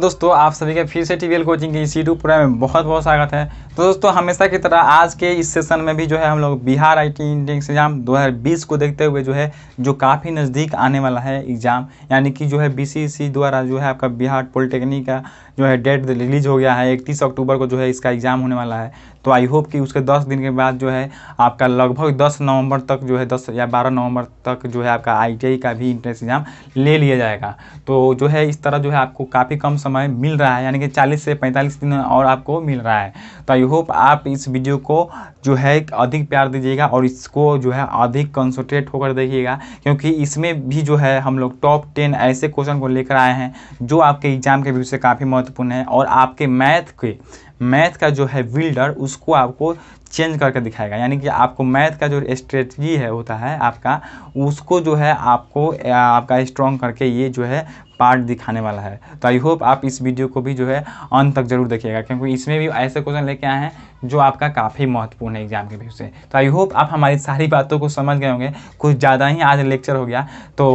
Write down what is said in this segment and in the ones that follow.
दोस्तों आप सभी का फिर से टी कोचिंग के इस यूट्यूब प्रोग्राम में बहुत बहुत स्वागत है तो दोस्तों हमेशा की तरह आज के इस सेशन में भी जो है हम लोग Bihar I T entrance exam 2020 को देखते हुए जो है जो काफ़ी नज़दीक आने वाला है एग्ज़ाम यानी कि जो है बी द्वारा जो है आपका बिहार पॉलिटेक्निक का जो है डेट रिलीज हो गया है इकतीस अक्टूबर को जो है इसका एग्ज़ाम होने वाला है तो आई होप कि उसके दस दिन के बाद जो है आपका लगभग दस नवंबर तक जो है दस या बारह नवंबर तक जो है आपका आई का भी इंट्रेंस एग्ज़ाम ले लिया जाएगा तो जो है इस तरह जो है आपको काफ़ी कम समय मिल रहा है यानी कि चालीस से पैंतालीस दिन और आपको मिल रहा है तो आई होप आप इस वीडियो को जो है अधिक प्यार दीजिएगा और इसको जो है अधिक कंसनट्रेट होकर देखिएगा क्योंकि इसमें भी जो है हम लोग टॉप टेन ऐसे क्वेश्चन को लेकर आए हैं जो आपके एग्ज़ाम के व्यू से काफ़ी महत्वपूर्ण है और आपके मैथ के मैथ का जो है बिल्डर उसको आपको चेंज करके दिखाएगा यानी कि आपको मैथ का जो स्ट्रेटजी है होता है आपका उसको जो है आपको आपका स्ट्रॉन्ग करके ये जो है पार्ट दिखाने वाला है तो आई होप आप इस वीडियो को भी जो है अंत तक जरूर देखिएगा क्योंकि इसमें भी ऐसे क्वेश्चन लेके आए हैं जो आपका काफ़ी महत्वपूर्ण है एग्जाम के व्यू से तो आई होप आप हमारी सारी बातों को समझ गए होंगे कुछ ज़्यादा ही आज लेक्चर हो गया तो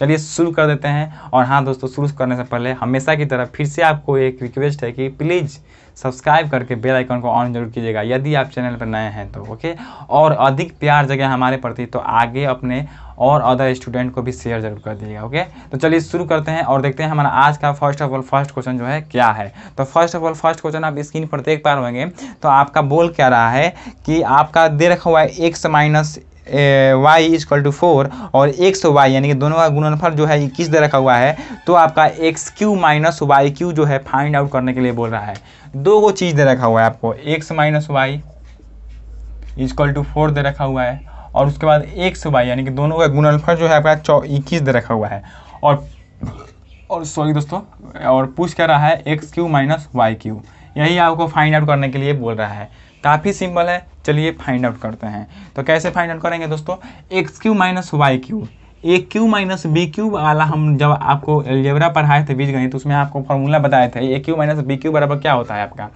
चलिए शुरू कर देते हैं और हाँ दोस्तों शुरू करने से पहले हमेशा की तरह फिर से आपको एक रिक्वेस्ट है कि प्लीज़ सब्सक्राइब करके बेल आइकन को ऑन जरूर कीजिएगा यदि आप चैनल पर नए हैं तो ओके और अधिक प्यार जगह हमारे प्रति तो आगे अपने और अदर स्टूडेंट को भी शेयर जरूर कर दीजिएगा ओके तो चलिए शुरू करते हैं और देखते हैं हमारा आज का first of all first question जो है क्या है तो first of all first question आप स्क्रीन पर देख पा रहे होंगे तो आपका बोल क्या रहा है कि आपका दे रखा हुआ है x minus Y equal to four और एक्स वाई यानी कि दोनों का गुणनफल जो है इक्कीस दे रखा हुआ है तो आपका X Q minus Y Q जो है फाइंड आउट करने के लिए बोल रहा है दो गो चीज़ दे रखा हुआ है आपको X minus Y equal to four दे रखा हुआ है और उसके बाद एक्स वाई यानी कि दोनों का गुणनफल जो है आपका चौ इक्कीस दे रखा हुआ है और और सॉरी दोस्तों और पूछ कर रहा है X Q minus Y Q यही आपको फाइंड आउट करने के लिए बोल रहा है काफ़ी सिंपल है चलिए फाइंड आउट करते हैं तो कैसे फाइंड आउट करेंगे दोस्तों X Q minus Y Q A Q minus B Q वाला हम जब आपको एलजेबरा पढ़ाए थे बीज गणित तो उसमें आपको फॉर्मूला बताए थे a Q minus B cube बराबर क्या होता है आपका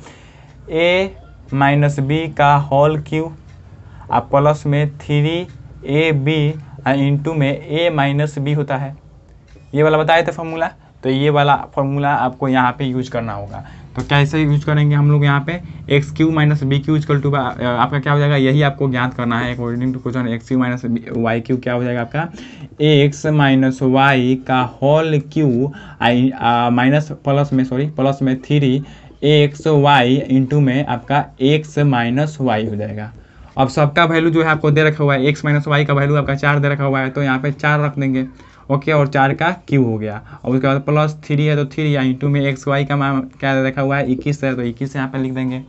ए माइनस बी का होल क्यू आप प्लस में थ्री ए बी इंटू में ए माइनस बी होता है ये वाला बताए थे फॉर्मूला तो ये वाला फॉर्मूला आपको यहाँ पे यूज करना होगा तो कैसे यूज करेंगे हम लोग यहाँ पे x Q minus B cube is equal to आपका क्या हो जाएगा यही आपको ज्ञात करना है according to question x Q minus Y cube क्या हो जाएगा आपका एक्स माइनस वाई का whole cube I minus plus में सॉरी प्लस में थ्री एक्स वाई इंटू में आपका एक्स माइनस वाई हो जाएगा अब सबका वैल्यू जो है आपको दे रखा हुआ है एक्स माइनस वाई का वैल्यू आपका चार दे रखा हुआ है तो यहाँ पे चार रख देंगे ओके और चार का क्यू हो गया और उसके बाद प्लस थ्री है तो थ्री या इंटू में एक्स वाई का क्या रखा हुआ है इक्कीस है तो इक्कीस यहाँ पर लिख देंगे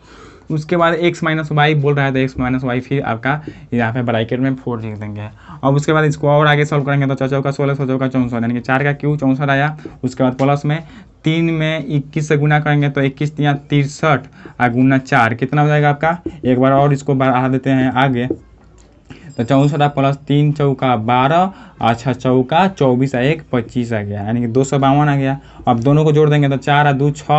उसके बाद एक्स माइनस वाई बोल रहा है तो एक्स माइनस वाई फिर आपका यहाँ पे ब्राइकेट में फोर लिख देंगे और उसके बाद इसको और आगे सॉल्व करेंगे तो चार चौका सोलह सौ चौका चौंसठ यानी कि चार का क्यू चौंसठ आया उसके बाद प्लस में तीन में इक्कीस से गुना करेंगे तो इक्कीस या तिरसठ और गुना चार कितना हो जाएगा आपका एक बार और इसको बढ़ा देते हैं आगे तो चौंसठ प्लस तीन चौका बारह अच्छा चौका चौबीस आ एक पच्चीस आ गया यानी कि दो सौ बावन आ गया अब दोनों को जोड़ देंगे तो चार आ दो छः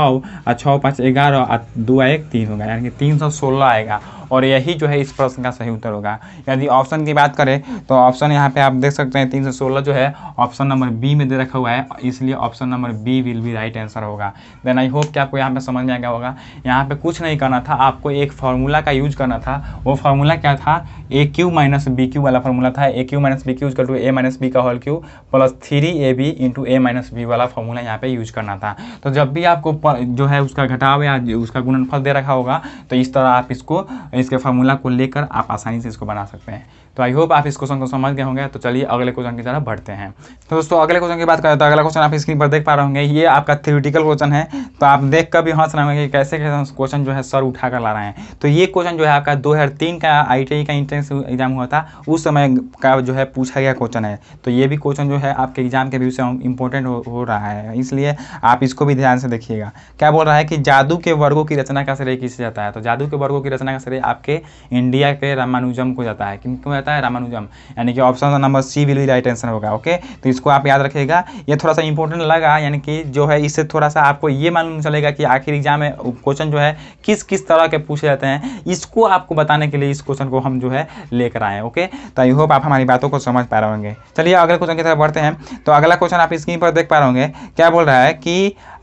आ छः पाँच ग्यारह आ दो आ एक तीन होगा यानी कि तीन सौ सोलह आएगा और यही जो है इस प्रश्न का सही उत्तर होगा यदि ऑप्शन की बात करें तो ऑप्शन यहाँ पे आप देख सकते हैं तीन सौ सोलह जो है ऑप्शन नंबर बी में दे रखा हुआ है इसलिए option number b will be right answer होगा देन आई होप कि आपको यहाँ पे समझ में आ गया होगा यहाँ पे कुछ नहीं करना था आपको एक फार्मूला का यूज करना था वो फार्मूला क्या था a Q minus B Q वाला फार्मूला था a Q minus B cube is equal to a minus minus b का whole cube plus three a b into a minus b वाला फॉर्मूला यहाँ पे यूज करना था तो जब भी आपको जो है उसका घटाव या उसका गुणनफल दे रखा होगा तो इस तरह आप इसको इसके फॉर्मूला को लेकर आप आसानी से इसको बना सकते हैं तो आई होप आप इस क्वेश्चन को समझ गए होंगे तो चलिए अगले क्वेश्चन की तरफ बढ़ते हैं तो दोस्तों अगले क्वेश्चन की बात करें तो अगला क्वेश्चन आप स्क्रीन पर देख पा रहे होंगे ये आपका थ्योरेटिकल क्वेश्चन है तो आप देख कर भी हंस रहे होंगे कि कैसे कैसे क्वेश्चन जो है सर उठा कर ला रहे हैं तो ये क्वेश्चन जो है आपका दो का आई e का एंट्रेंस एग्जाम हुआ था उस समय का जो है पूछा गया क्वेश्चन है तो ये भी क्वेश्चन जो है आपके एग्जाम के व्यू से इंपॉर्टेंट हो, हो रहा है इसलिए आप इसको भी ध्यान से देखिएगा क्या बोल रहा है कि जादू के वर्गों की रचना का श्रेय किसे जाता है तो जादू के वर्गों की रचना का श्रेय आपके इंडिया के रामानुजम को जाता है किन क्यों जाता है रामानुजम यानी कि option number c will be right answer होगा ओके तो इसको आप याद रखिएगा ये थोड़ा सा इंपॉर्टेंट लगा यानी कि जो है इससे थोड़ा सा आपको ये मालूम चलेगा कि आखिर एग्जाम में क्वेश्चन जो है किस किस तरह के पूछे जाते हैं इसको आपको बताने के लिए इस क्वेश्चन को हम जो है लेकर आए ओके तो आई होप आप हमारी बातों को समझ पा रहे होंगे चलिए अगले क्वेश्चन की तरफ बढ़ते हैं तो अगला क्वेश्चन आप स्क्रीन पर देख पा रहे होंगे क्या बोल रहा है कि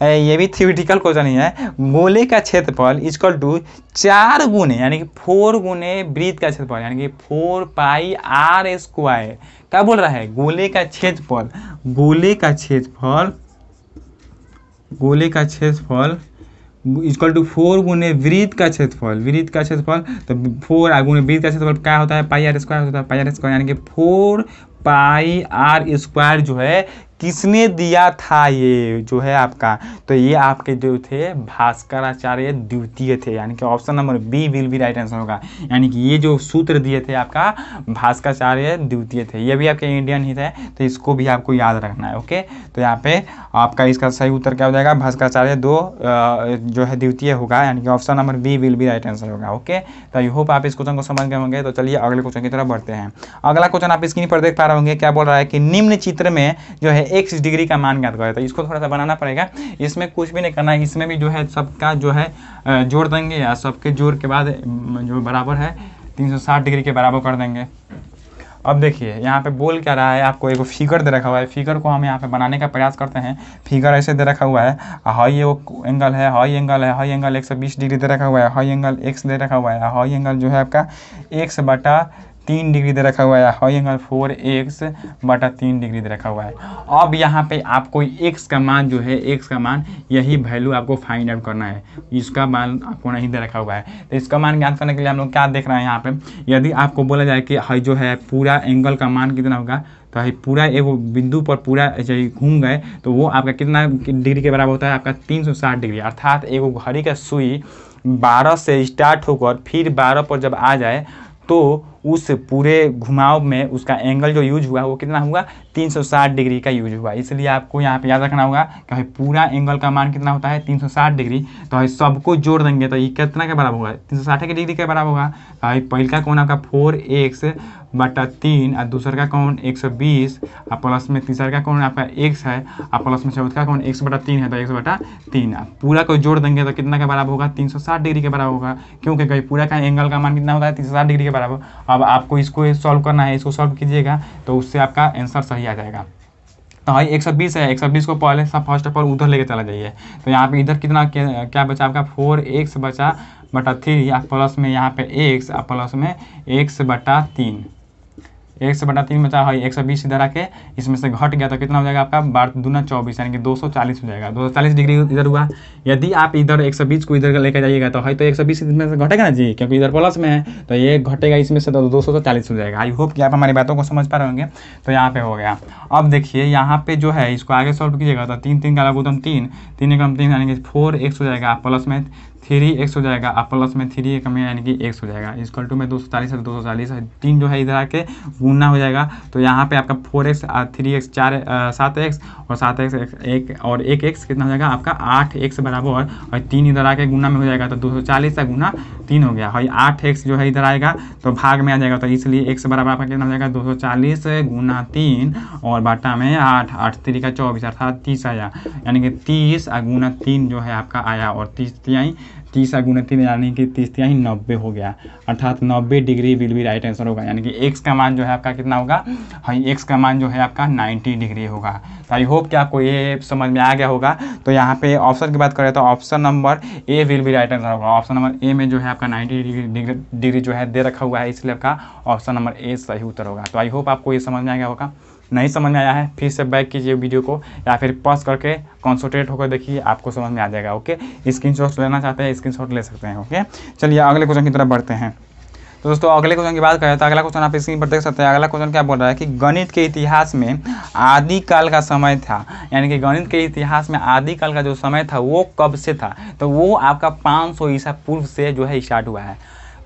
ये भी थियोटिकल क्वेश्चन ही है गोले का क्षेत्रफल इजकल टू चार गुने यानी कि फोर गुने ब्रीथ का क्षेत्रफल यानी कि फोर पाई आर स्क्वायर क्या बोल रहा है गोले का क्षेत्रफल गोले का क्षेत्रफल गोले का क्षेत्रफल इक्वल टू फोर गुने वृत्त का क्षेत्रफल वृत्त का क्षेत्रफल तो फोर गुने वृत्त का क्षेत्रफल क्या होता है पाई आर स्क्वायर होता है पाई आर स्क्वायर यानी कि फोर पाई आर स्क्वायर जो है किसने दिया था ये जो है आपका तो ये आपके जो थे भास्कराचार्य द्वितीय थे यानी कि option number b will be right answer होगा यानी कि ये जो सूत्र दिए थे आपका भास्कराचार्य द्वितीय थे ये भी आपके इंडियन ही थे तो इसको भी आपको याद रखना है ओके तो यहाँ पे आपका इसका सही उत्तर क्या हो जाएगा भास्कराचार्य दो जो है द्वितीय होगा यानी कि option number b will be right answer होगा ओके तो आई होप आप इस क्वेश्चन को समझ गए होंगे तो चलिए अगले क्वेश्चन की तरफ बढ़ते हैं अगला क्वेश्चन आप स्क्रीन पर देख पा रहे होंगे क्या बोल रहा है कि निम्न चित्र में जो है एक्स डिग्री का मान ज्ञात करें तो इसको थोड़ा सा बनाना पड़ेगा इसमें कुछ भी नहीं करना है इसमें भी जो है सबका जो है जोड़ देंगे या सबके जोड़ के बाद जो बराबर है 360 डिग्री के बराबर कर देंगे अब देखिए यहाँ पे बोल क्या रहा है आपको एक फिगर दे रखा हुआ है फिगर को हम यहाँ पे बनाने का प्रयास करते हैं फिगर ऐसे दे रखा हुआ है हाई वो एंगल है हाई एंगल है हाई एंगल 120 डिग्री दे रखा हुआ है हाई एंगल एक्स दे रखा हुआ है हाई एंगल जो है आपका एक्स बटा तीन डिग्री दे रखा हुआ है हाई एंगल फोर एक्स बटा तीन डिग्री दे रखा हुआ है अब यहाँ पे आपको एक्स का मान जो है एक्स का मान यही वैल्यू आपको फाइंड आउट करना है इसका मान आपको नहीं दे रखा हुआ है तो इसका मान ज्ञान करने के लिए हम लोग क्या देख रहे हैं यहाँ पे यदि आपको बोला जाए कि हाई जो है पूरा एंगल का मान कितना होगा तो हाई पूरा एगो बिंदु पर पूरा जब घूम गए तो वो आपका कितना डिग्री के बराबर होता है आपका तीन डिग्री अर्थात एगो घड़ी का सुई 12 से स्टार्ट होकर फिर 12 पर जब आ जाए तो उस पूरे घुमाव में उसका एंगल जो यूज हुआ वो कितना हुआ 360 डिग्री का यूज हुआ इसलिए आपको यहाँ पे याद रखना होगा कि भाई पूरा एंगल का मान कितना होता है 360 डिग्री तो भाई सबको जोड़ देंगे तो ये कितना के बराबर होगा तीन सौ के डिग्री के बराबर होगा तो भाई का कौन आपका फोर एक्स बटा तीन और दूसरा का कौन एक सौ बीस और प्लस में तीसरा का कौन आपका एक्स है और प्लस में चौथा का कौन एक्स बटा तीन है तो एक्स बटा तीन पूरा को जोड़ देंगे तो कितना के बराबर होगा तीन सौ साठ डिग्री के बराबर होगा क्योंकि भाई पूरा का एंगल का मान कितना होता है तीन सौ साठ डिग्री के बराबर अब आपको इसको सॉल्व करना है इसको सॉल्व कीजिएगा तो उससे आपका आंसर सही आ जाएगा तो भाई हाँ, एक सौ बीस है एक सौ बीस को पहले सब फर्स्ट ऑफ ऑल उधर लेके चला जाइए तो यहाँ पे इधर कितना क्या बचा आपका फोर एक्स बचा बटा थ्री प्लस में यहाँ पे एक्स प्लस में एक्स बटा तीन एक से बटा तीन बचा है एक सौ बीस इधर आके इसमें से घट गया तो कितना हो जाएगा आपका बार दूना चौबीस यानी कि दो सौ चालीस हो जाएगा दो सौ चालीस डिग्री इधर हुआ यदि आप इधर एक सौ बीस को इधर लेकर जाइएगा तो है तो एक सौ बीस इसमें से घटेगा ना जी क्योंकि इधर प्लस में है तो ये घटेगा इसमें से तो दो सौ चालीस हो जाएगा आई होप कि आप हमारी बातों को समझ पा रहे होंगे तो यहाँ पे हो गया अब देखिए यहाँ पे जो है इसको आगे सॉल्व कीजिएगा तो तीन तीन का लगभग तीन तीन एकदम तीन यानी कि फोर एक्स हो जाएगा प्लस में थ्री एक्स हो जाएगा आप प्लस में थ्री एक में यानी कि एक्स हो जाएगा इसक्वल टू में दो सौ चालीस दो सौ चालीस तीन जो है इधर आके गुना हो जाएगा तो यहाँ पे आपका फोर एक्स थ्री एक्स चार सात एक्स और सात एक्स एक और एक एक्स कितना हो जाएगा आपका आठ एक्स बराबर और तीन इधर आके गुना में हो जाएगा तो दो सौ चालीस का गुना तीन हो गया और आठ एक्स जो है इधर आएगा तो भाग में आ जाएगा तो इसलिए एक्स बराबर आपका कितना हो जाएगा दो सौ चालीस गुना तीन और बाटा में आठ आठ तीन का चौबीस अर्थात तीस आया यानी कि तीस गुना तीन जो है आपका आया और तीस तीन तीस गुना तीन यानी कि तीस ही नब्बे हो गया अर्थात नब्बे degree will be right answer होगा यानी कि एक्स का मान जो है आपका कितना होगा हाँ एक्स का मान जो है आपका नाइन्टी डिग्री होगा तो आई होप कि आपको ये समझ में आ गया होगा तो यहाँ पे ऑप्शन की बात करें तो option number a will be right answer होगा ऑप्शन नंबर ए में जो है आपका नाइन्टी डिग्री डिग्री जो है दे रखा हुआ है इसलिए आपका ऑप्शन नंबर ए सही उत्तर होगा तो आई होप आपको ये समझ में आ गया होगा नहीं समझ में आया है फिर से बैक कीजिए वीडियो को या फिर पॉज करके कॉन्सोट्रेट होकर देखिए आपको समझ में आ जाएगा ओके स्क्रीन लेना चाहते हैं स्क्रीन ले सकते हैं ओके चलिए अगले क्वेश्चन की तरफ बढ़ते हैं तो दोस्तों अगले क्वेश्चन की बात करें तो अगला क्वेश्चन आप स्क्रीन पर देख सकते हैं अगला क्वेश्चन क्या बोल रहा है कि गणित के इतिहास में आदिकाल का समय था यानी कि गणित के इतिहास में आदिकाल का जो समय था वो कब से था तो वो आपका 500 ईसा पूर्व से जो है स्टार्ट हुआ है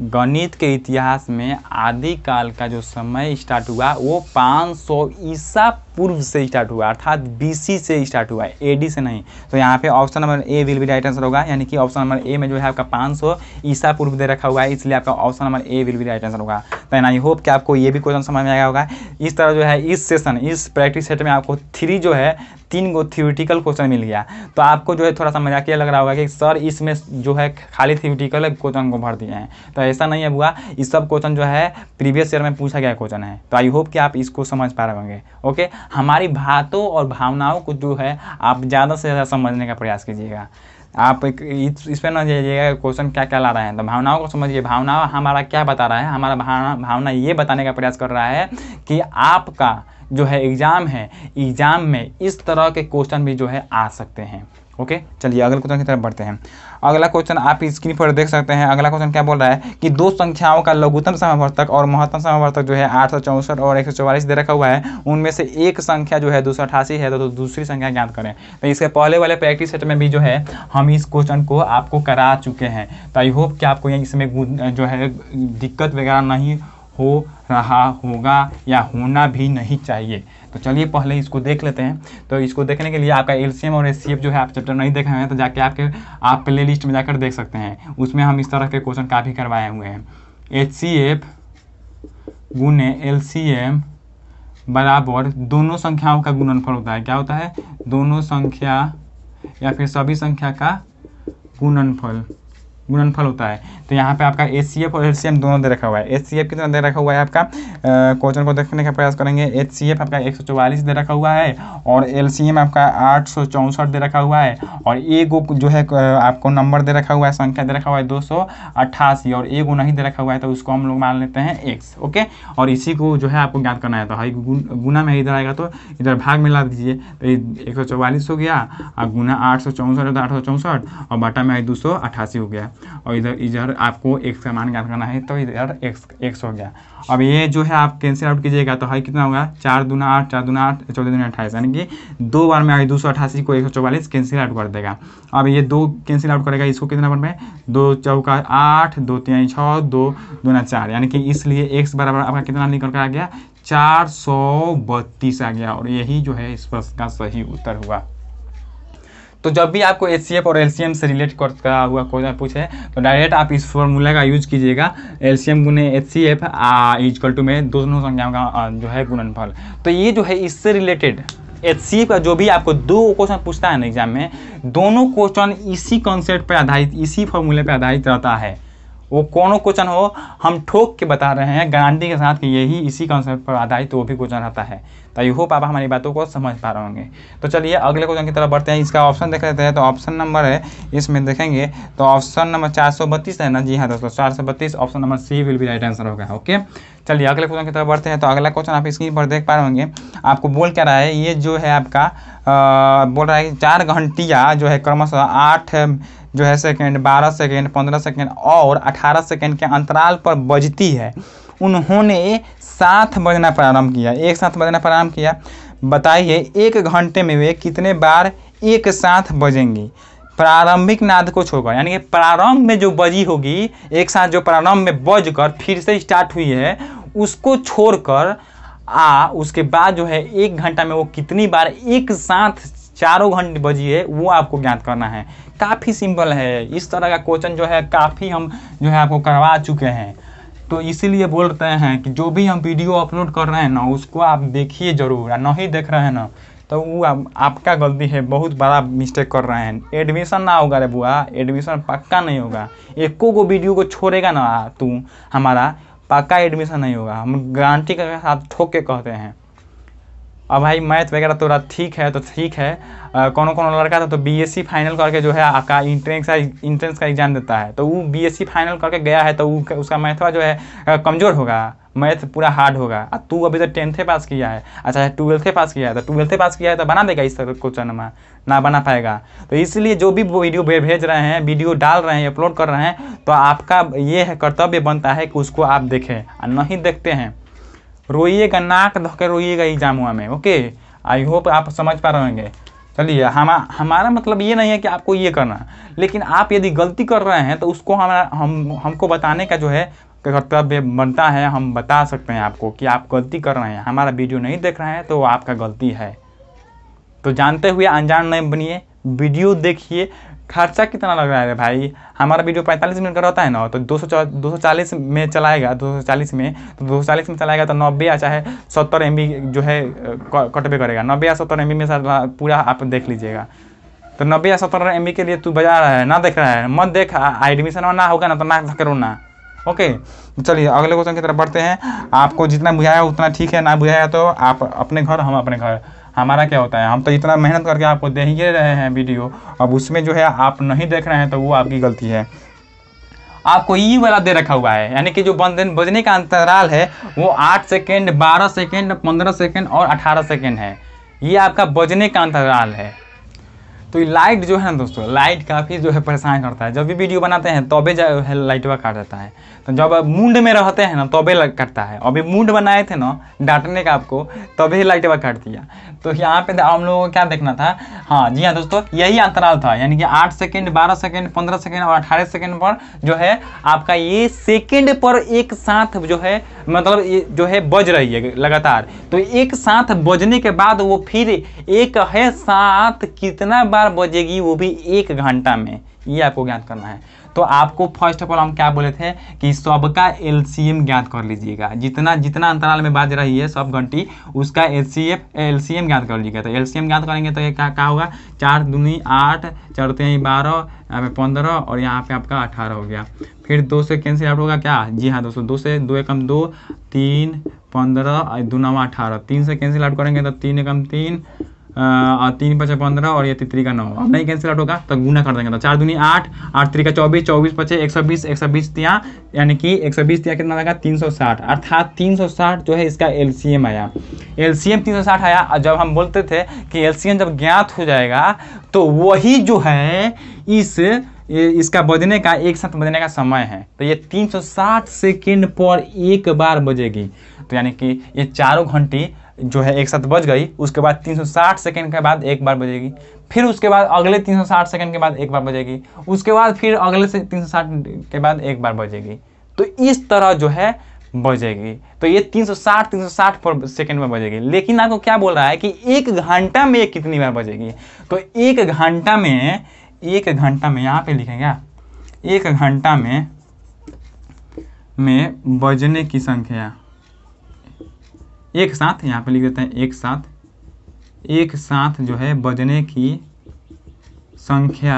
गणित के इतिहास में आदिकाल का जो समय स्टार्ट हुआ वो 500 सौ ईसा पूर्व से स्टार्ट हुआ अर्थात बीसी से स्टार्ट हुआ एडी से नहीं तो यहाँ पे option number a will be right answer होगा यानी कि ऑप्शन नंबर ए में जो है आपका 500 ईसा पूर्व दे रखा हुआ है इसलिए आपका option number a will be right answer होगा तो आई होप कि आपको ये भी क्वेश्चन समझ में आया होगा इस तरह जो है इस सेशन इस प्रैक्टिस सेट में आपको थ्री जो है तीन गो थियोटिकल क्वेश्चन मिल गया तो आपको जो है थोड़ा सा मजाकिया लग रहा होगा कि सर इसमें जो है खाली थियोटिकल क्वेश्चन को भर दिए हैं तो ऐसा नहीं है हुआ इस सब क्वेश्चन जो है प्रीवियस ईयर में पूछा गया क्वेश्चन है तो आई होप कि आप इसको समझ पा रहे होंगे ओके हमारी बातों और भावनाओं को जो है आप ज़्यादा से ज़्यादा समझने का प्रयास कीजिएगा आप इस, इस पर ना जाइएगा क्वेश्चन क्या क्या ला रहे हैं तो भावनाओं को समझिए भावना हमारा क्या बता रहा है हमारा भावना भावना ये बताने का प्रयास कर रहा है कि आपका जो है एग्ज़ाम है एग्ज़ाम में इस तरह के क्वेश्चन भी जो है आ सकते हैं ओके चलिए अगले क्वेश्चन की तरफ बढ़ते हैं अगला क्वेश्चन आप स्क्रीन पर देख सकते हैं अगला क्वेश्चन क्या बोल रहा है कि दो संख्याओं का लघुतम समावर्तक और महत्तम समावर्तक जो है आठ सौ चौंसठ और एक सौ चौवालीस दे रखा हुआ है उनमें से एक संख्या जो है दो सौ अठासी है तो, तो दूसरी संख्या ज्ञात करें तो इसके पहले वाले प्रैक्टिस सेट में भी जो है हम इस क्वेश्चन को आपको करा चुके हैं तो आई होप कि आपको इसमें जो है दिक्कत वगैरह नहीं हो रहा होगा या होना भी नहीं चाहिए तो चलिए पहले इसको देख लेते हैं तो इसको देखने के लिए आपका एल और एस जो है आप चैप्टर नहीं देखे हुए हैं तो जाके आपके आप प्ले लिस्ट में जाकर देख सकते हैं उसमें हम इस तरह के क्वेश्चन काफ़ी करवाए हुए हैं एच सी एफ गुने एल सी एम बराबर दोनों संख्याओं का गुणनफल होता है क्या होता है दोनों संख्या या फिर सभी संख्या का गुणनफल गुणनफल होता है तो यहाँ पे आपका एच सी एफ और एच सी एम दोनों दे रखा हुआ है एच सी एफ कितना दे रखा हुआ है आपका क्वेश्चन को देखने का प्रयास करेंगे एच सी एफ आपका एक सौ चौवालीस दे रखा हुआ है और एल सी एम आपका आठ सौ चौंसठ दे रखा हुआ है और ए गो जो है आपको नंबर दे रखा हुआ है संख्या दे रखा हुआ है दो सौ अट्ठासी और ए गो नहीं दे रखा हुआ है तो उसको हम लोग मान लेते हैं एक्स ओके और इसी को जो है आपको ज्ञात करना है तो हाई गुना में इधर आएगा तो इधर भाग में ला दीजिए तो एक सौ चौवालीस हो गया और गुना आठ सौ चौंसठ तो आठ सौ चौंसठ और बाटा में आई दो सौ अट्ठासी हो गया और इधर इधर आपको एक का मान ज्ञात करना है तो इधर एक्स एक्स हो गया अब ये जो है आप कैंसिल आउट कीजिएगा तो हाई कितना होगा चार दूना आठ चार दूना आठ चौदह दूना अट्ठाईस यानी कि दो बार में आई दो सौ अट्ठासी को एक सौ चौवालीस कैंसिल आउट कर देगा अब ये दो कैंसिल आउट करेगा इसको कितना बार में दो चौका आठ दो तीन छः दो दूना चार यानी कि इसलिए एक्स बराबर आपका कितना निकल कर आ गया चार सौ बत्तीस आ गया और यही जो है इस प्रश्न का सही उत्तर हुआ तो जब भी आपको एच और एल से रिलेट करता हुआ क्वेश्चन पूछे तो डायरेक्ट आप इस फॉर्मूला का यूज कीजिएगा एल सी एम गुने H C F is equal to में दोनों संख्याओं का जो है गुणनफल तो ये जो है इससे रिलेटेड एच सी का जो भी आपको दो क्वेश्चन पूछता है ना एग्जाम में दोनों क्वेश्चन इसी कॉन्सेप्ट पर आधारित इसी फॉर्मूले पर आधारित रहता है वो कौनों क्वेश्चन हो हम ठोक के बता रहे हैं गारंटी के साथ कि यही इसी कॉन्सेप्ट पर आधारित वो भी क्वेश्चन रहता है तो आई होप आप हमारी बातों को समझ पा रहे होंगे तो चलिए अगले क्वेश्चन की तरफ बढ़ते हैं इसका ऑप्शन देख लेते हैं तो ऑप्शन नंबर है इसमें देखेंगे तो ऑप्शन नंबर चार है ना जी हाँ दोस्तों चार option number c will be right answer होगा ओके चलिए अगले क्वेश्चन की तरफ बढ़ते हैं तो अगला क्वेश्चन आप स्क्रीन पर देख पा रहे होंगे आपको बोल क्या रहा है ये जो है आपका आ, बोल रहा है कि चार घंटिया जो है क्रमशः आठ जो है सेकेंड बारह सेकेंड पंद्रह सेकेंड और अठारह सेकेंड के अंतराल पर बजती है उन्होंने साथ बजना प्रारंभ किया एक साथ बजना प्रारंभ किया बताइए एक घंटे में वे कितने बार एक साथ बजेंगी प्रारंभिक नाद को छोड़कर यानी कि प्रारंभ में जो बजी होगी एक साथ जो प्रारंभ में बज कर फिर से स्टार्ट हुई है उसको छोड़कर आ उसके बाद जो है एक घंटा में वो कितनी बार एक साथ चारों घंटे बजी है वो आपको ज्ञात करना है काफ़ी सिंपल है इस तरह का क्वेश्चन जो है काफ़ी हम जो है आपको करवा चुके हैं तो इसीलिए बोलते हैं कि जो भी हम वीडियो अपलोड कर रहे हैं ना उसको आप देखिए ज़रूर नहीं देख रहे हैं ना तो वो आप, आपका गलती है बहुत बड़ा मिस्टेक कर रहे हैं एडमिशन ना होगा रे बुआ एडमिशन पक्का नहीं होगा एको को वीडियो को छोड़ेगा ना तू हमारा पक्का एडमिशन नहीं होगा हम गारंटी के साथ ठोक के कहते हैं और भाई मैथ वगैरह थोड़ा तो ठीक है तो ठीक है कोनो कोनो लड़का था तो बीएससी फाइनल e करके जो है आपका इंट्रेंस का इंट्रेंस का एग्ज़ाम देता है तो वो बीएससी फाइनल e करके गया है तो वो उसका मैथवा जो है कमज़ोर होगा मैथ पूरा हार्ड होगा और तू अभी तो टेंथे पास किया है अच्छा ट्वेल्थे पास किया है तो ट्वेल्थे पास किया है तो बना देगा इस तरह क्वेश्चन में ना बना पाएगा तो इसलिए जो भी वीडियो भेज रहे हैं वीडियो डाल रहे हैं अपलोड कर रहे हैं तो आपका ये है कर्तव्य बनता है कि उसको आप देखें और नहीं देखते हैं रोइएगा नाक के रोइएगा एग्जाम हुआ में ओके आई होप आप समझ पा रहे होंगे चलिए हम हमारा मतलब ये नहीं है कि आपको ये करना लेकिन आप यदि गलती कर रहे हैं तो उसको हमारा हम हमको बताने का जो है कर्तव्य बनता है हम बता सकते हैं आपको कि आप गलती कर रहे हैं हमारा वीडियो नहीं देख रहे हैं तो आपका गलती है तो जानते हुए अनजान नहीं बनिए वीडियो देखिए खर्चा कितना लग रहा है भाई हमारा वीडियो पैंतालीस मिनट का रहता है ना तो दो सौ दो सौ चालीस में चलाएगा दो सौ चालीस में तो दो सौ चालीस में चलाएगा तो नब्बे या चाहे सत्तर एम जो है कटबे करेगा नब्बे या सत्तर एम में सर पूरा आप देख लीजिएगा तो नब्बे या सत्तर एम के लिए तू बजा रहा है ना देख रहा है मत देख एडमिशन ना होगा ना तो ना करो ना ओके चलिए अगले क्वेश्चन की तरफ बढ़ते हैं आपको जितना बुझाया उतना ठीक है ना बुझाया तो आप अपने घर हम अपने घर हमारा क्या होता है हम तो इतना मेहनत करके आपको दे ही रहे हैं वीडियो अब उसमें जो है आप नहीं देख रहे हैं तो वो आपकी गलती है आपको ई वाला दे रखा हुआ है यानी कि जो बंधन बजने का अंतराल है वो आठ सेकेंड बारह सेकेंड पंद्रह सेकेंड और अठारह सेकेंड है ये आपका बजने का अंतराल है तो ये लाइट जो है ना दोस्तों लाइट काफ़ी जो है परेशान करता है जब भी वीडियो बनाते हैं तोबे जो है लाइटवा काट देता है तो जब मूड में रहते हैं ना तोबे कटता है अभी मूड बनाए थे ना डांटने का आपको तभी लाइटवा काट दिया तो यहाँ पे हम लोगों को क्या देखना था हाँ जी हाँ दोस्तों यही अंतराल था यानी कि आठ सेकेंड बारह सेकेंड पंद्रह सेकेंड और अठारह सेकेंड पर जो है आपका ये सेकेंड पर एक साथ जो है मतलब जो है बज रही है लगातार तो एक साथ बजने के बाद वो फिर एक है साथ कितना बार बार बजेगी वो भी एक घंटा में ये आपको ज्ञात करना है तो आपको फर्स्ट ऑफ ऑल हम क्या बोले थे कि सबका एल ज्ञात कर लीजिएगा जितना जितना अंतराल में बाज रही है सब घंटी उसका एल सी एफ एल ज्ञात कर लीजिएगा तो एल ज्ञात करेंगे तो ये क्या क्या होगा चार दूनी आठ चढ़ते हैं बारह यहाँ पे पंद्रह और यहाँ पे आपका अठारह हो गया फिर दो से कैंसिल आउट होगा क्या जी हाँ दोस्तों दो से दो एकम दो तीन पंद्रह दो नवा अठारह तीन से कैंसिल आउट करेंगे तो तीन एकम तीन तीन पचे पंद्रह और ये तित्री का नौ अब नहीं कैंसिल आउट होगा तो गुना कर देंगे तो चार दूनी आठ आठ त्री का चौबीस चौबीस पचे एक सौ बीस एक सौ बीस तिया यानी कि एक सौ बीस तिया कितना लगा तीन सौ साठ अर्थात तीन सौ साठ जो है इसका एल सी एम आया एल सी एम तीन सौ साठ आया जब हम बोलते थे कि एल सी एम जब ज्ञात हो जाएगा तो वही जो है इस इसका बजने का एक साथ बजने का समय है तो ये तीन सौ साठ सेकेंड पर एक बार बजेगी तो यानी कि ये चारों घंटे जो है एक साथ बज गई उसके बाद 360 सेकंड के बाद एक बार बजेगी फिर उसके बाद अगले 360 सेकंड के बाद एक बार बजेगी उसके बाद फिर अगले से 360 के बाद एक बार बजेगी तो इस तरह जो है बजेगी तो ये 360 360 पर सेकंड में बजेगी लेकिन आपको क्या बोल रहा है कि एक घंटा में कितनी बार बजेगी तो एक घंटा में एक घंटा में यहाँ पे लिखेंगे एक घंटा में में बजने की संख्या एक साथ यहाँ पे लिख देते हैं एक साथ एक साथ जो है बजने की संख्या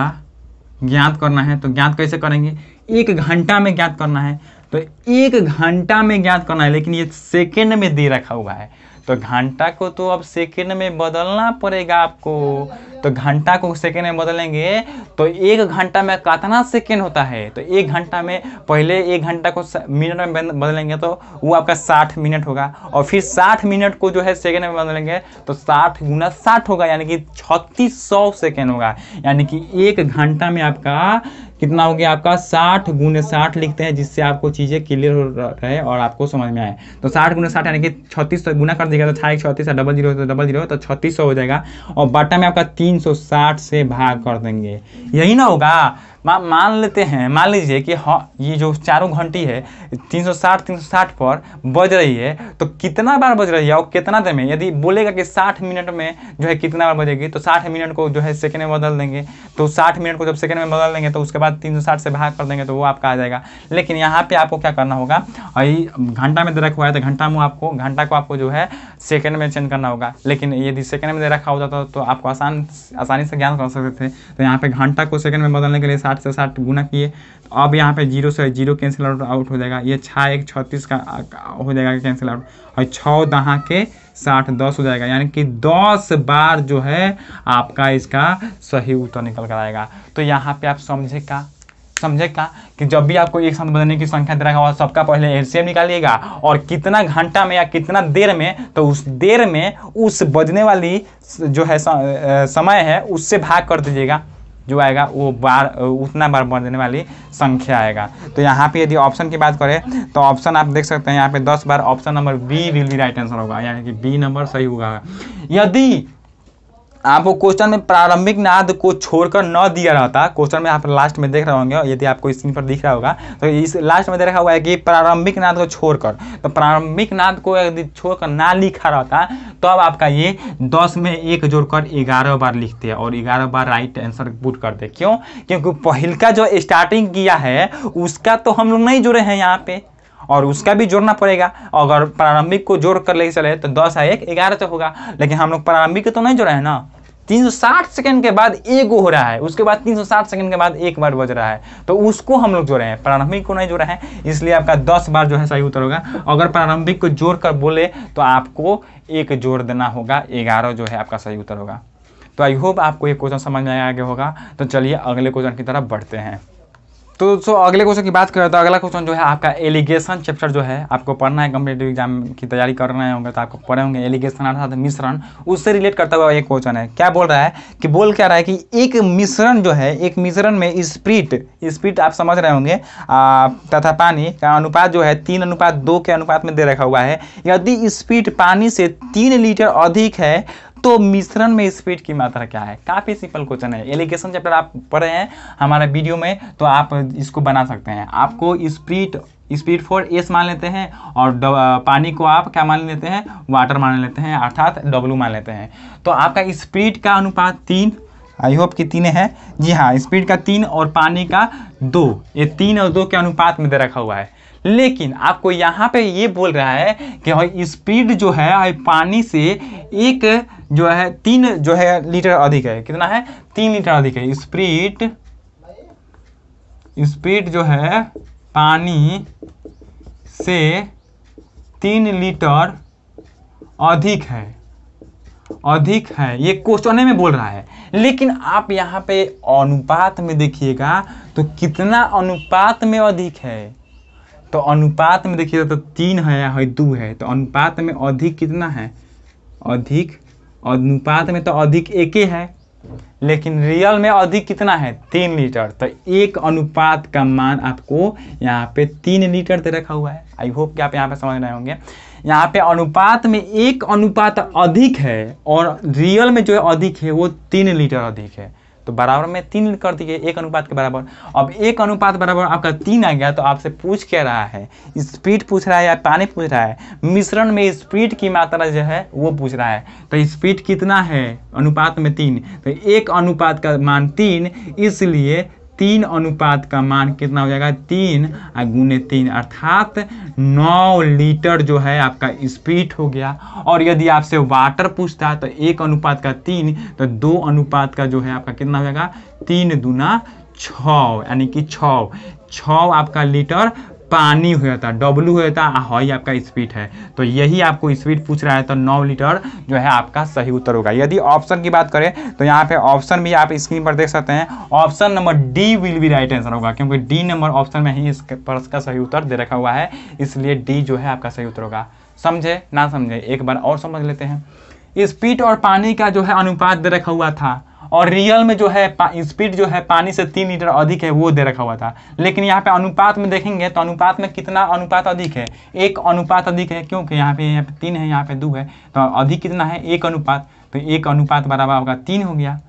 ज्ञात करना है तो ज्ञात कैसे करेंगे एक घंटा में ज्ञात करना है तो एक घंटा में ज्ञात करना है लेकिन ये सेकेंड में दे रखा हुआ है तो घंटा को तो अब सेकेंड में बदलना पड़ेगा आपको तो घंटा को सेकेंड में बदलेंगे तो एक घंटा में कितना सेकेंड होता है तो एक घंटा में पहले एक घंटा को मिनट में बदलेंगे तो वो आपका साठ मिनट होगा और फिर साठ मिनट को जो है सेकेंड में बदलेंगे तो साठ गुना साठ होगा यानी कि छत्तीस सौ सेकेंड होगा यानी कि एक घंटा में आपका कितना हो गया आपका साठ गुने साठ लिखते हैं जिससे आपको चीज़ें क्लियर हो रहे और आपको समझ में आए तो साठ गुने साठ यानी कि छत्तीस सौ गुना कर देगा तो छाई छत्तीस डबल जीरो तो डबल जीरो तो छत्तीस सौ हो जाएगा और बाटा में आपका तीन सौ साठ से भाग कर देंगे यही ना होगा मान लेते हैं मान लीजिए कि हाँ ये जो चारों घंटी है 360 360 पर बज रही है तो कितना बार बज रही है और कितना देर में यदि बोलेगा कि 60 मिनट में जो है कितना बार बजेगी तो 60 मिनट को जो है सेकंड में बदल देंगे तो 60 मिनट को जब सेकंड में बदल देंगे तो उसके बाद 360 से भाग कर देंगे तो वो आपका आ जाएगा लेकिन यहाँ पर आपको क्या करना होगा यही घंटा में दे रखा हुआ है तो घंटा में आपको घंटा को आपको जो है सेकेंड में चेंज करना होगा लेकिन यदि सेकेंड में दे रखा होता तो, तो आपको आसान आसानी से ज्ञान कर सकते थे तो यहाँ पर घंटा को सेकेंड में बदलने के लिए साठ से साठ गुना किए तो अब यहाँ पे जीरो से जीरो कैंसिल आउट आउट हो जाएगा ये छः एक छत्तीस का हो जाएगा कैंसिल आउट और छः दहा के साठ दस हो जाएगा यानी कि दस बार जो है आपका इसका सही उत्तर निकल कर आएगा तो यहाँ पे आप समझे का समझे का कि जब भी आपको एक साथ बदलने की संख्या दे रखा हो सबका पहले एलसीएम निकालिएगा और कितना घंटा में या कितना देर में तो उस देर में उस बजने वाली जो है समय है उससे भाग कर दीजिएगा जो आएगा वो बार उतना बार बढ़ देने वाली संख्या आएगा तो यहाँ पे यदि ऑप्शन की बात करें तो ऑप्शन आप देख सकते हैं यहाँ पे दस बार option number b will be right answer होगा यानी कि बी नंबर सही होगा यदि आपको क्वेश्चन में प्रारंभिक नाद को छोड़कर न दिया रहता क्वेश्चन में आप लास्ट में देख रहे होंगे यदि आपको स्क्रीन पर दिख रहा होगा तो इस लास्ट में देखा हुआ है कि प्रारंभिक नाद को छोड़कर तो प्रारंभिक नाद को यदि छोड़कर ना लिखा रहता तब तो आपका ये दस में एक जोड़कर ग्यारह बार लिखते हैं और ग्यारह बार राइट आंसर पुट करते क्यों क्योंकि पहल का जो स्टार्टिंग किया है उसका तो हम लोग नहीं जुड़े हैं यहाँ पे और उसका भी जोड़ना पड़ेगा अगर प्रारंभिक को जोड़ कर ले चले तो दस है एक ग्यारह तो होगा लेकिन हम लोग प्रारंभिक तो नहीं जोड़े हैं ना 360 सेकंड के बाद एक हो रहा है उसके बाद 360 सेकंड के बाद एक बार बज रहा है तो उसको हम लोग जोड़े हैं प्रारंभिक को नहीं जोड़ा है इसलिए आपका 10 बार जो है सही उत्तर होगा अगर प्रारंभिक को जोड़ कर बोले तो आपको एक जोड़ देना होगा ग्यारह जो है आपका सही उत्तर होगा तो आई होप आपको ये क्वेश्चन समझ में आया आगे होगा तो चलिए अगले क्वेश्चन की तरफ बढ़ते हैं तो दोस्तों अगले क्वेश्चन की बात करें तो अगला क्वेश्चन जो है आपका एलिगेशन चैप्टर जो है आपको पढ़ना है कम्पिटेटिव एग्जाम की तैयारी कर रहे होंगे तो आपको पढ़े होंगे एलिगेशन अर्थात मिश्रण उससे रिलेट करता हुआ एक क्वेश्चन है क्या बोल रहा है कि बोल क्या रहा है कि एक मिश्रण जो है एक मिश्रण में स्प्रिट स्प्रिट आप समझ रहे होंगे तथा पानी का अनुपात जो है तीन अनुपात दो के अनुपात में दे रखा हुआ है यदि स्प्रिट पानी से तीन लीटर अधिक है तो मिश्रण में स्पीड की मात्रा क्या है काफ़ी सिंपल क्वेश्चन है एलिगेशन चैप्टर आप पढ़ रहे हैं हमारे वीडियो में तो आप इसको बना सकते हैं आपको स्पीड स्पीड फोर एस मान लेते हैं और पानी को आप क्या मान लेते हैं वाटर मान लेते हैं अर्थात डब्लू मान लेते हैं तो आपका स्पीड का अनुपात तीन आई होप कि तीन है जी हाँ स्पीड का तीन और पानी का दो ये तीन और दो के अनुपात में दे रखा हुआ है लेकिन आपको यहाँ पे ये बोल रहा है कि स्पीड जो है पानी से एक जो है तीन जो है लीटर अधिक है कितना है तीन लीटर अधिक है स्पीड स्पीड जो है पानी से तीन लीटर अधिक है अधिक है ये क्वेश्चन में बोल रहा है लेकिन आप यहाँ पे अनुपात में देखिएगा तो कितना अनुपात में अधिक है तो अनुपात में देखिए तो तीन है या है दो है तो अनुपात में अधिक कितना है अधिक अनुपात में तो अधिक एक ही है लेकिन रियल में अधिक कितना है तीन लीटर तो एक अनुपात का मान आपको यहाँ पे तीन लीटर दे रखा हुआ है आई होप कि आप यहाँ पे समझ रहे होंगे यहाँ पे अनुपात में एक अनुपात अधिक है और रियल में जो अधिक है वो तीन लीटर अधिक है तो बराबर में तीन कर दीजिए एक अनुपात के बराबर अब एक अनुपात बराबर आपका तीन आ गया तो आपसे पूछ क्या रहा है स्पीड पूछ रहा है या पानी पूछ रहा है मिश्रण में स्पीड की मात्रा जो है वो पूछ रहा है तो स्पीड कितना है अनुपात में तीन तो एक अनुपात का मान तीन इसलिए तीन अनुपात का मान कितना हो जाएगा तीन गुने तीन अर्थात नौ लीटर जो है आपका स्पीड हो गया और यदि आपसे वाटर पूछता है तो एक अनुपात का तीन तो दो अनुपात का जो है आपका कितना हो जाएगा तीन दुना छ यानी कि छ छ आपका लीटर पानी हुआ था डब्लू हुआ था हाई आपका स्पीड है तो यही आपको स्पीड पूछ रहा है तो नौ लीटर जो है आपका सही उत्तर होगा यदि ऑप्शन की बात करें तो यहाँ पे ऑप्शन भी आप स्क्रीन पर देख सकते हैं option number d will be right answer होगा क्योंकि डी नंबर ऑप्शन में ही इस प्रश्न का सही उत्तर दे रखा हुआ है इसलिए डी जो है आपका सही उत्तर होगा समझे ना समझे एक बार और समझ लेते हैं स्पीड और पानी का जो है अनुपात दे रखा हुआ था और रियल में जो है स्पीड जो है पानी से तीन लीटर अधिक है वो दे रखा हुआ था लेकिन यहाँ पे अनुपात में देखेंगे तो अनुपात में कितना अनुपात अधिक है एक अनुपात अधिक है क्योंकि यहाँ पे यहाँ पे तीन है यहाँ पे दो है तो अधिक कितना है एक अनुपात तो एक अनुपात बराबर होगा तीन हो गया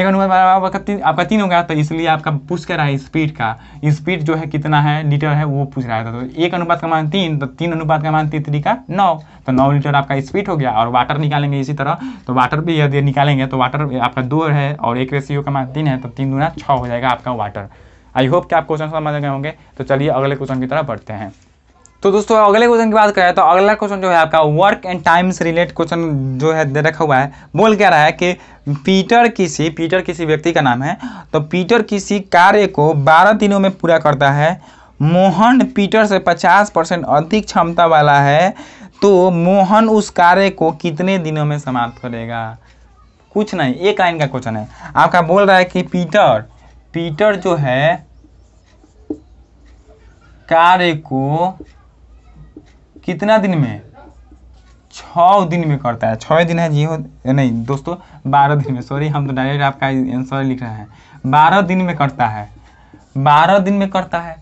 एक अनुपात बराबर आपका तीन आपका तीन हो गया तो इसलिए आपका पूछ कर रहा है स्पीड का स्पीड जो है कितना है लीटर है वो पूछ रहा है तो एक अनुपात का मान तीन तो तीन अनुपात का मान तीतरी का नौ तो नौ लीटर आपका स्पीड हो गया और वाटर निकालेंगे इसी तरह तो वाटर भी यदि निकालेंगे तो वाटर आपका दो है और एक रेसियो का मान तीन है तो तीन गुना छः हो जाएगा आपका वाटर आई होप कि आप क्वेश्चन समझ गए होंगे तो चलिए अगले क्वेश्चन की तरफ बढ़ते हैं तो दोस्तों अगले क्वेश्चन की बात करें तो अगला क्वेश्चन जो है आपका वर्क एंड टाइम से रिलेट क्वेश्चन जो है दे रखा हुआ है बोल क्या रहा है कि पीटर किसी पीटर किसी व्यक्ति का नाम है तो पीटर किसी कार्य को बारह दिनों में पूरा करता है मोहन पीटर से पचास परसेंट अधिक क्षमता वाला है तो मोहन उस कार्य को कितने दिनों में समाप्त करेगा कुछ नहीं एक लाइन का क्वेश्चन है आपका बोल रहा है कि पीटर पीटर जो है कार्य को कितना दिन में छ दिन में करता है छः दिन है हो नहीं दोस्तों बारह दिन में सॉरी हम तो डायरेक्ट आपका आंसर लिख रहे हैं बारह दिन में करता है बारह दिन में करता है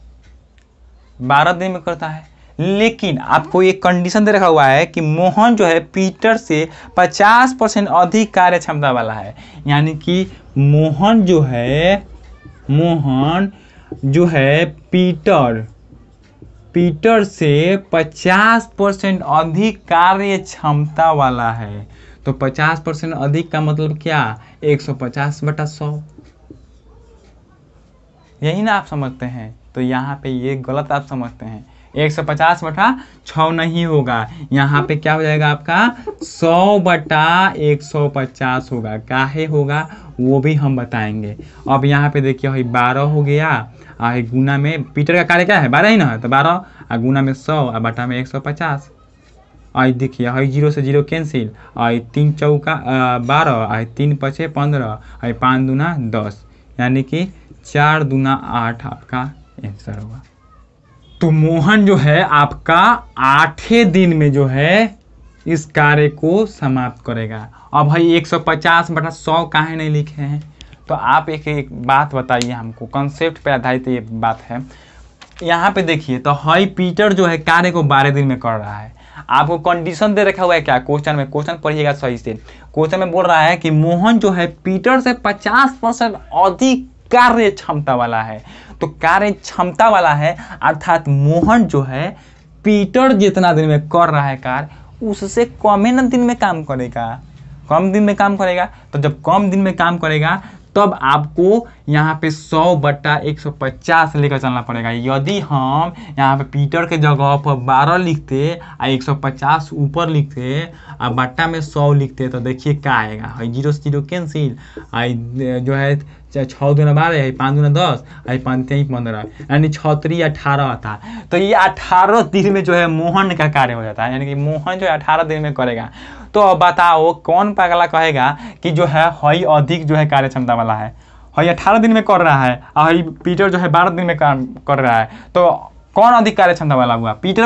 बारह दिन में करता है लेकिन आपको एक कंडीशन दे रखा हुआ है कि मोहन जो है पीटर से 50 परसेंट अधिक कार्य क्षमता वाला है यानी कि मोहन जो है मोहन जो है पीटर पीटर से 50 परसेंट अधिक कार्य क्षमता वाला है तो 50 परसेंट अधिक का मतलब क्या 150 बटा सौ यही ना आप समझते हैं तो यहाँ पे ये गलत आप समझते हैं 150 बटा छ नहीं होगा यहाँ पे क्या हो जाएगा आपका 100 बटा 150 होगा काहे होगा वो भी हम बताएंगे अब यहाँ पे देखिए भाई 12 हो गया आ गुना में पीटर का कार्य क्या है बारह ही ना है तो बारह आ गुना में सौ आ बटा में एक सौ पचास आई देखिए हई जीरो से जीरो कैंसिल आई तीन चौका बारह आई तीन पचे पंद्रह आई पाँच दूना दस यानी कि चार दूना आठ आपका आंसर होगा तो मोहन जो है आपका आठे दिन में जो है इस कार्य को समाप्त करेगा अब भाई 150 बटा सौ काहे नहीं लिखे हैं तो आप एक एक बात बताइए हमको कॉन्सेप्ट पे आधारित ये बात है यहाँ पे देखिए तो हई पीटर जो है कार्य को बारह दिन में कर रहा है आपको कंडीशन दे रखा हुआ है क्या क्वेश्चन में क्वेश्चन पढ़िएगा सही से क्वेश्चन में बोल रहा है कि मोहन जो है पीटर से पचास परसेंट अधिक कार्य क्षमता वाला है तो कार्य क्षमता वाला है अर्थात मोहन जो है पीटर जितना दिन में कर रहा है कार्य उससे कम ही दिन में काम करेगा कम दिन में काम करेगा तो जब कम दिन में काम करेगा तब तो आपको यहाँ पे 100 बट्टा 150 लेकर चलना पड़ेगा यदि हम यहाँ पे पीटर के जगह पर 12 लिखते और 150 ऊपर लिखते और बट्टा में 100 लिखते तो देखिए क्या आएगा जीरो जीरो कैंसिल जो है चाहे छः दुना बारह है पाँच दुना दस है पाँच तेईस पंद्रह यानी छतरी अठारह था तो ये अठारह दिन में जो है मोहन का कार्य हो जाता है यानी कि मोहन जो है अठारह दिन में करेगा तो बताओ कौन पगला कहेगा कि जो है हई अधिक जो है कार्य क्षमता वाला है हई अठारह दिन में कर रहा है और हई पीटर जो है बारह दिन में कर रहा है तो कौन अधिक क्षमता वाला हुआ पीटर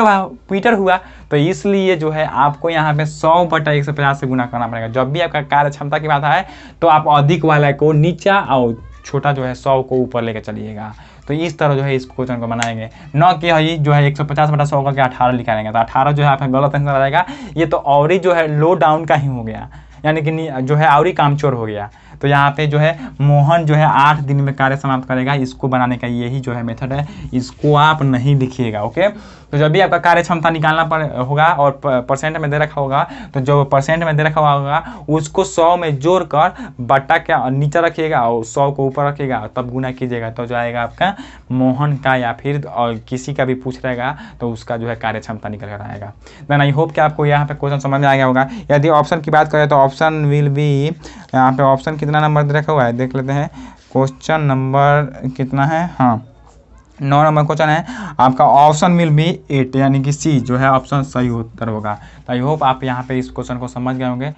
पीटर हुआ तो इसलिए जो है आपको यहाँ पे सौ बटा एक सौ पचास से गुना करना पड़ेगा जब भी आपका कार्यक्षमता की बात आए तो आप अधिक वाला को नीचा और छोटा जो है सौ को ऊपर लेकर चलिएगा तो इस तरह जो है इस क्वेश्चन को बनाएंगे न कि ही जो है एक सौ पचास बटा सौ करके अठारह निकालेंगे तो अठारह जो है आपका गलत आंसर आ जाएगा ये तो और ही जो है लो डाउन का ही हो गया यानी कि जो है और ही कामचोर हो गया तो यहाँ पे जो है मोहन जो है आठ दिन में कार्य समाप्त करेगा इसको बनाने का यही जो है मेथड है इसको आप नहीं लिखिएगा ओके तो जब भी आपका कार्य क्षमता निकालना पर होगा और परसेंट में दे रखा होगा तो जो परसेंट में दे रखा होगा उसको सौ में जोड़ कर बट्टा के नीचे रखिएगा और सौ को ऊपर रखिएगा तब गुना कीजिएगा तो जो आएगा आपका मोहन का या फिर और किसी का भी पूछ रहेगा तो उसका जो है कार्य क्षमता निकल कर आएगा देन आई होप कि आपको यहाँ पर क्वेश्चन समझ में आ गया होगा यदि ऑप्शन की बात करें तो ऑप्शन विल बी यहाँ पर ऑप्शन कितना नंबर दे रखा हुआ है देख लेते हैं क्वेश्चन नंबर कितना है हाँ नौ नंबर क्वेश्चन है आपका ऑप्शन मिल भी एट यानी कि सी जो है ऑप्शन सही उत्तर होगा तो आई होप आप यहाँ पे इस क्वेश्चन को समझ गए होंगे